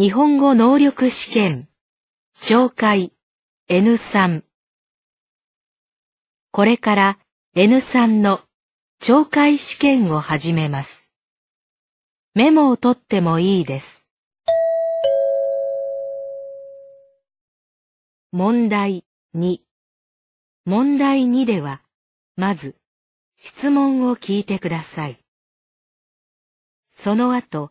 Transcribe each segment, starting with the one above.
日本語能力試験。懲戒 N3。これから N3 の懲戒試験を始めます。メモを取ってもいいです。問題2。問題2では、まず、質問を聞いてください。その後、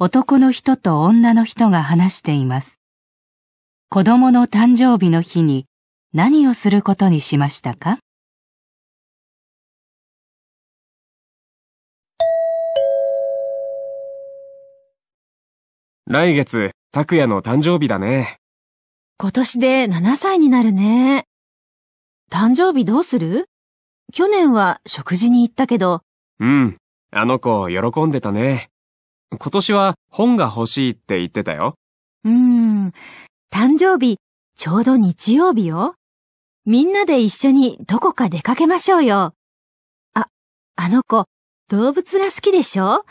男の人と女の人が話しています。子供の誕生日の日に何をすることにしましたか来月、拓也の誕生日だね。今年で7歳になるね。誕生日どうする去年は食事に行ったけど。うん、あの子喜んでたね。今年は本が欲しいって言ってたよ。うーん。誕生日、ちょうど日曜日よ。みんなで一緒にどこか出かけましょうよ。あ、あの子、動物が好きでしょ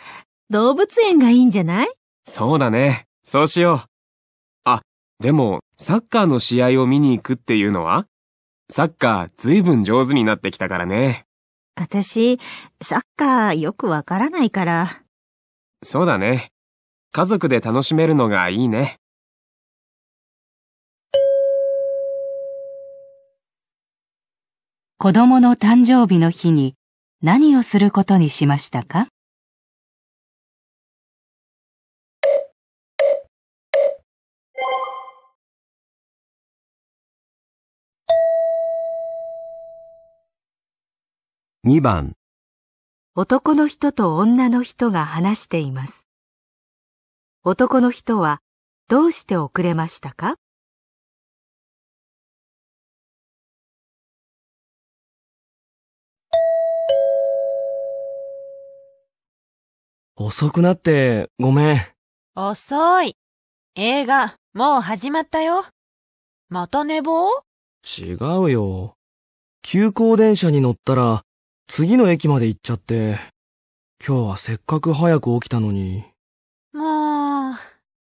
動物園がいいんじゃないそうだね。そうしよう。あ、でも、サッカーの試合を見に行くっていうのはサッカーずいぶん上手になってきたからね。私、サッカーよくわからないから。そうだね。家族で楽しめるのがいいね。子供の誕生日の日に何をすることにしましたか2番男の人と女の人が話しています。男の人はどうして遅れましたか遅くなってごめん。遅い。映画もう始まったよ。また寝坊違うよ。急行電車に乗ったら次の駅まで行っちゃって、今日はせっかく早く起きたのに。もう、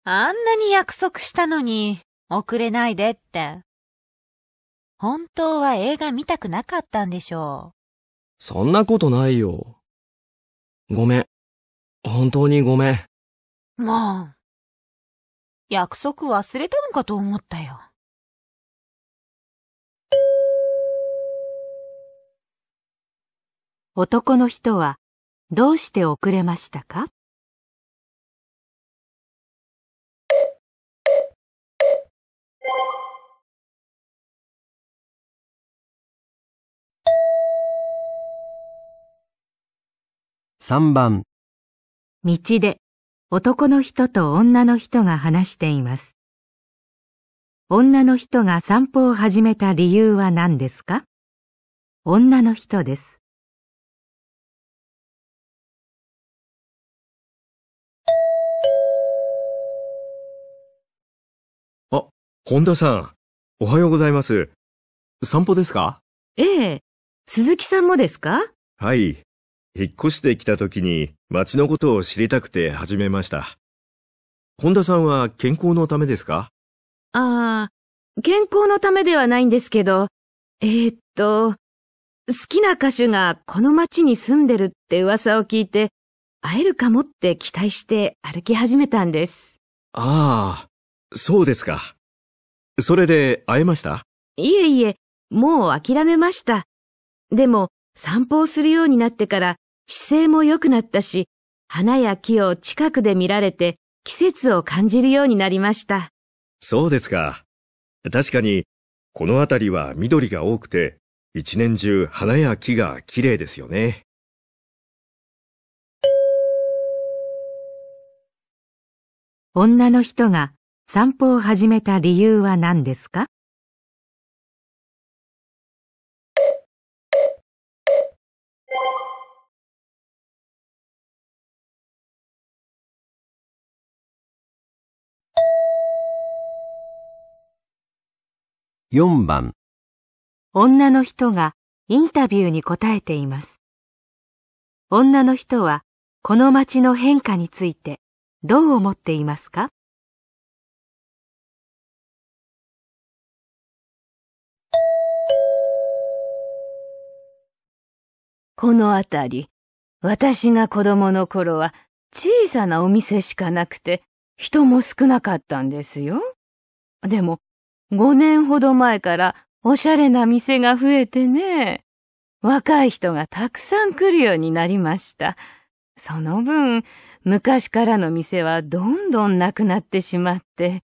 あんなに約束したのに、遅れないでって。本当は映画見たくなかったんでしょう。そんなことないよ。ごめん。本当にごめん。もう、約束忘れたのかと思ったよ。男の人はどうして遅れましたか3番道で男の人と女の人が話しています。女の人が散歩を始めた理由は何ですか女の人です。本田さん、おはようございます。散歩ですかええ。鈴木さんもですかはい。引っ越してきた時に街のことを知りたくて始めました。本田さんは健康のためですかああ、健康のためではないんですけど、えー、っと、好きな歌手がこの街に住んでるって噂を聞いて、会えるかもって期待して歩き始めたんです。ああ、そうですか。それで会えましたいえいえ、もう諦めました。でも、散歩をするようになってから姿勢も良くなったし、花や木を近くで見られて季節を感じるようになりました。そうですか。確かに、この辺りは緑が多くて、一年中花や木が綺麗ですよね。女の人が散歩を始めた理由は何ですか4番女の人がインタビューに答えています女の人はこの街の変化についてどう思っていますかこの辺り、私が子供の頃は小さなお店しかなくて人も少なかったんですよ。でも、5年ほど前からおしゃれな店が増えてね、若い人がたくさん来るようになりました。その分、昔からの店はどんどんなくなってしまって、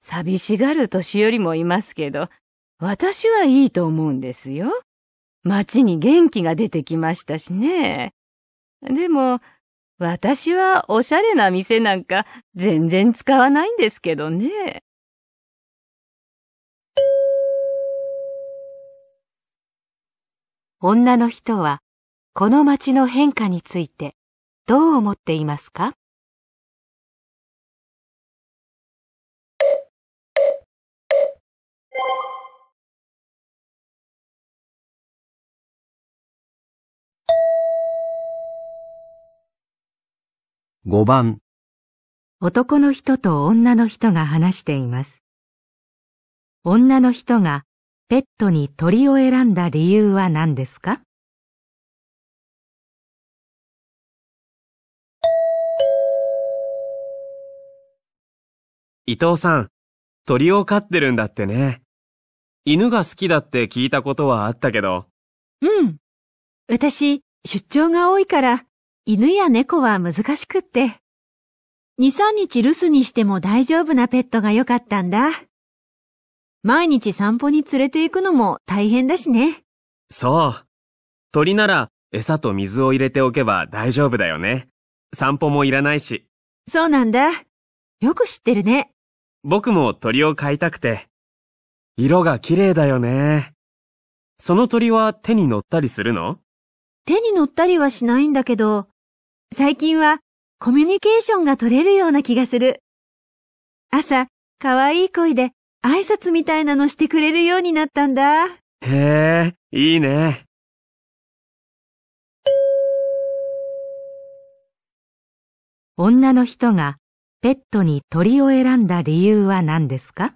寂しがる年寄りもいますけど、私はいいと思うんですよ。街に元気が出てきましたしね。でも、私はおしゃれな店なんか全然使わないんですけどね。女の人はこの街の変化についてどう思っていますか5番男の人と女の人が話しています。女の人がペットに鳥を選んだ理由は何ですか伊藤さん、鳥を飼ってるんだってね。犬が好きだって聞いたことはあったけど。うん。私、出張が多いから、犬や猫は難しくって。2、3日留守にしても大丈夫なペットが良かったんだ。毎日散歩に連れて行くのも大変だしね。そう。鳥なら餌と水を入れておけば大丈夫だよね。散歩もいらないし。そうなんだ。よく知ってるね。僕も鳥を飼いたくて。色が綺麗だよね。その鳥は手に乗ったりするの手に乗ったりはしないんだけど、最近はコミュニケーションが取れるような気がする。朝、可愛い声で挨拶みたいなのしてくれるようになったんだ。へえ、いいね。女の人がペットに鳥を選んだ理由は何ですか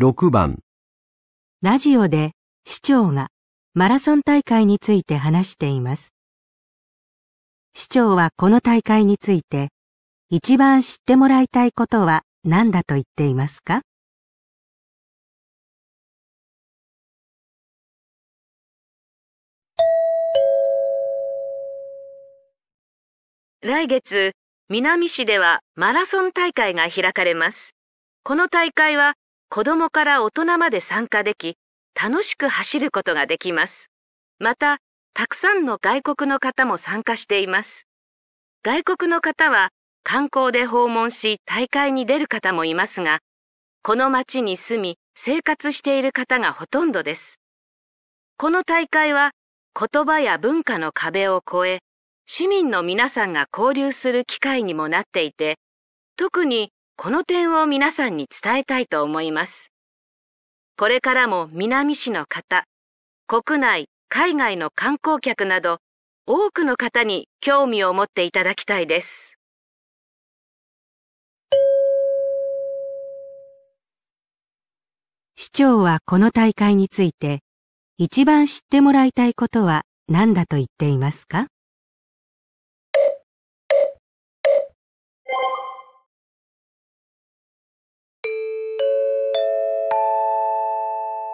6番ラジオで市長がマラソン大会について話しています。市長はこの大会について一番知ってもらいたいことは何だと言っていますか来月、南市ではマラソン大会が開かれます。この大会は子供から大人まで参加でき、楽しく走ることができます。また、たくさんの外国の方も参加しています。外国の方は観光で訪問し大会に出る方もいますが、この街に住み生活している方がほとんどです。この大会は言葉や文化の壁を越え、市民の皆さんが交流する機会にもなっていて、特にこの点を皆さんに伝えたいと思います。これからも南市の方、国内、海外の観光客など、多くの方に興味を持っていただきたいです。市長はこの大会について、一番知ってもらいたいことは何だと言っていますか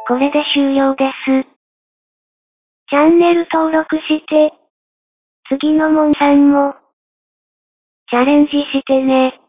これで終了です。チャンネル登録して、次のモンさんも、チャレンジしてね。